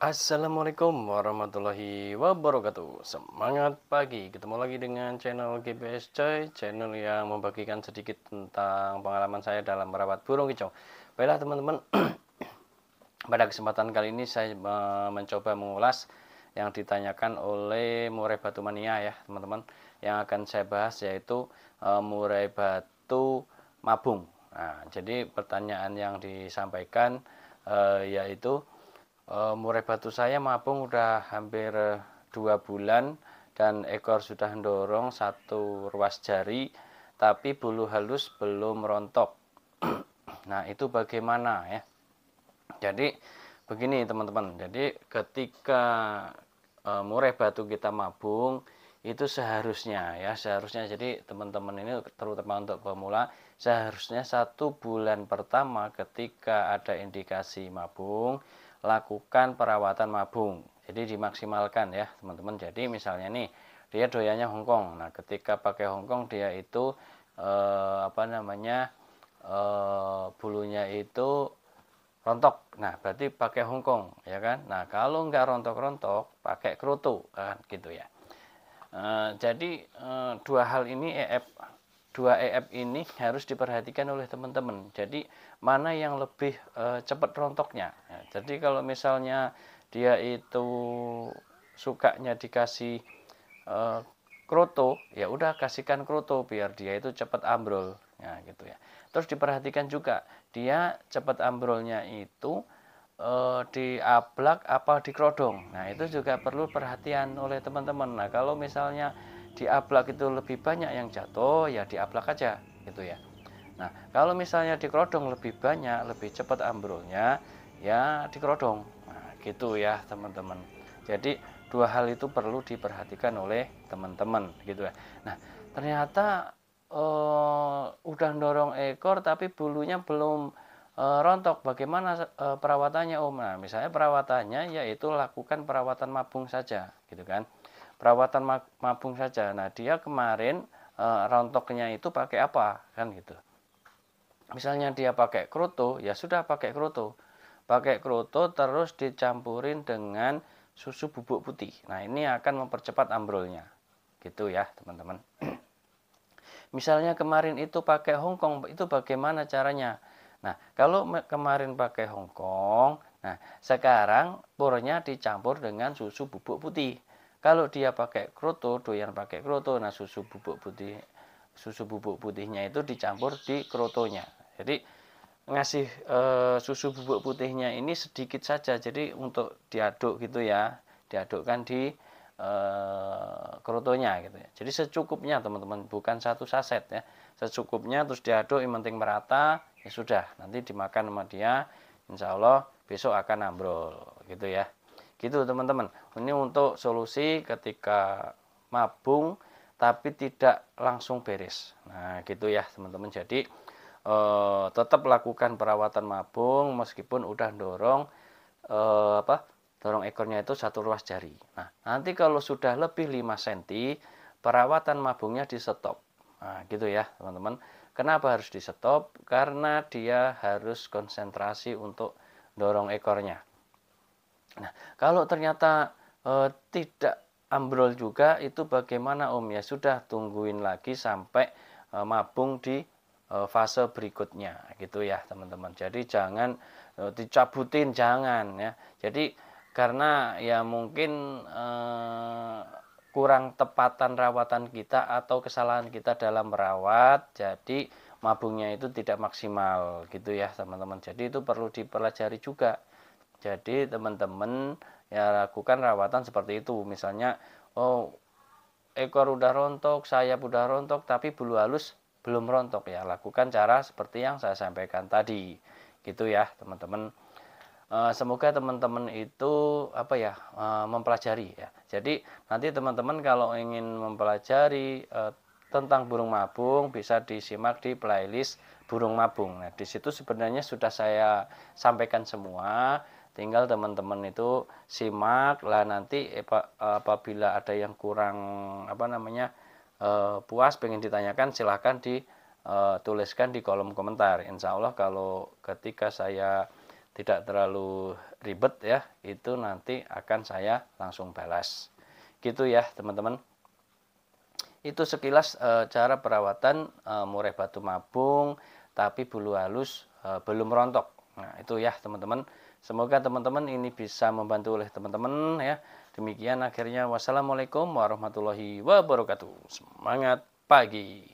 Assalamualaikum warahmatullahi wabarakatuh Semangat pagi Ketemu lagi dengan channel GPS Coy Channel yang membagikan sedikit tentang pengalaman saya dalam merawat burung kicau Baiklah teman-teman Pada kesempatan kali ini saya eh, mencoba mengulas Yang ditanyakan oleh murai batu mania ya teman-teman Yang akan saya bahas yaitu eh, murai batu mabung Nah jadi pertanyaan yang disampaikan eh, yaitu Eh, murai batu saya mapung udah hampir eh, dua bulan dan ekor sudah mendorong satu ruas jari tapi bulu halus belum rontok nah itu bagaimana ya jadi begini teman-teman jadi ketika e, murai batu kita mabung itu seharusnya ya seharusnya jadi teman-teman ini terutama untuk pemula seharusnya satu bulan pertama ketika ada indikasi mabung lakukan perawatan mabung. Jadi dimaksimalkan ya teman-teman. Jadi misalnya nih dia doyanya Hongkong. Nah ketika pakai Hongkong dia itu eh, apa namanya eh, bulunya itu rontok. Nah berarti pakai Hongkong ya kan. Nah kalau nggak rontok-rontok pakai kerutu kan gitu ya. Eh, jadi eh, dua hal ini EF eh, eh, dua EF ini harus diperhatikan oleh teman-teman. Jadi mana yang lebih e, cepat rontoknya. Ya, jadi kalau misalnya dia itu sukanya dikasih e, kroto, ya udah kasihkan kroto biar dia itu cepat ambrol. Ya, gitu ya. Terus diperhatikan juga dia cepat ambrolnya itu e, diablak apa krodong. Nah itu juga perlu perhatian oleh teman-teman. Nah kalau misalnya di aplak itu lebih banyak yang jatuh ya di aplak aja gitu ya nah kalau misalnya di kerodong lebih banyak lebih cepat ambrolnya ya di kerodong nah, gitu ya teman-teman jadi dua hal itu perlu diperhatikan oleh teman-teman gitu ya nah ternyata eh, udah dorong ekor tapi bulunya belum eh, rontok bagaimana eh, perawatannya om nah misalnya perawatannya yaitu lakukan perawatan mabung saja gitu kan perawatan mabung saja. Nah, dia kemarin e, rontoknya itu pakai apa kan gitu. Misalnya dia pakai kroto, ya sudah pakai kroto. Pakai kroto terus dicampurin dengan susu bubuk putih. Nah, ini akan mempercepat ambrolnya. Gitu ya, teman-teman. Misalnya kemarin itu pakai Hongkong, itu bagaimana caranya? Nah, kalau kemarin pakai Hongkong, nah sekarang bornya dicampur dengan susu bubuk putih. Kalau dia pakai kroto, doyan pakai kroto, nah susu bubuk putih susu bubuk putihnya itu dicampur di krotonya. Jadi ngasih e, susu bubuk putihnya ini sedikit saja. Jadi untuk diaduk gitu ya, diadukkan di e, krotonya gitu ya. Jadi secukupnya teman-teman, bukan satu saset ya. Secukupnya terus diaduk yang penting merata, ya sudah. Nanti dimakan sama dia, insya Allah besok akan ambrol gitu ya gitu teman-teman ini untuk solusi ketika mabung tapi tidak langsung beres nah gitu ya teman-teman jadi eh, tetap lakukan perawatan mabung meskipun udah dorong eh, apa dorong ekornya itu satu ruas jari nah nanti kalau sudah lebih 5 cm perawatan mabungnya di stop nah, gitu ya teman-teman kenapa harus di stop karena dia harus konsentrasi untuk dorong ekornya Nah, kalau ternyata e, tidak ambrol juga itu bagaimana Om ya sudah tungguin lagi sampai e, mabung di e, fase berikutnya gitu ya teman-teman. Jadi jangan e, dicabutin jangan ya. Jadi karena ya mungkin e, kurang tepatan rawatan kita atau kesalahan kita dalam merawat jadi mabungnya itu tidak maksimal gitu ya teman-teman jadi itu perlu dipelajari juga jadi teman-teman ya lakukan rawatan seperti itu. Misalnya oh ekor udah rontok, sayap udah rontok tapi bulu halus belum rontok ya. Lakukan cara seperti yang saya sampaikan tadi. Gitu ya, teman-teman. Eh, semoga teman-teman itu apa ya eh, mempelajari ya. Jadi nanti teman-teman kalau ingin mempelajari eh, tentang burung mabung bisa disimak di playlist burung mabung. Nah, di situ sebenarnya sudah saya sampaikan semua tinggal teman-teman itu simak lah nanti eh, eh, apabila ada yang kurang apa namanya eh, puas pengen ditanyakan silahkan dituliskan di kolom komentar insya Allah kalau ketika saya tidak terlalu ribet ya itu nanti akan saya langsung balas gitu ya teman-teman itu sekilas e, cara perawatan e, murai batu mabung tapi bulu halus e, belum rontok Nah, itu ya teman-teman. Semoga teman-teman ini bisa membantu oleh teman-teman ya. Demikian akhirnya wassalamualaikum warahmatullahi wabarakatuh. Semangat pagi.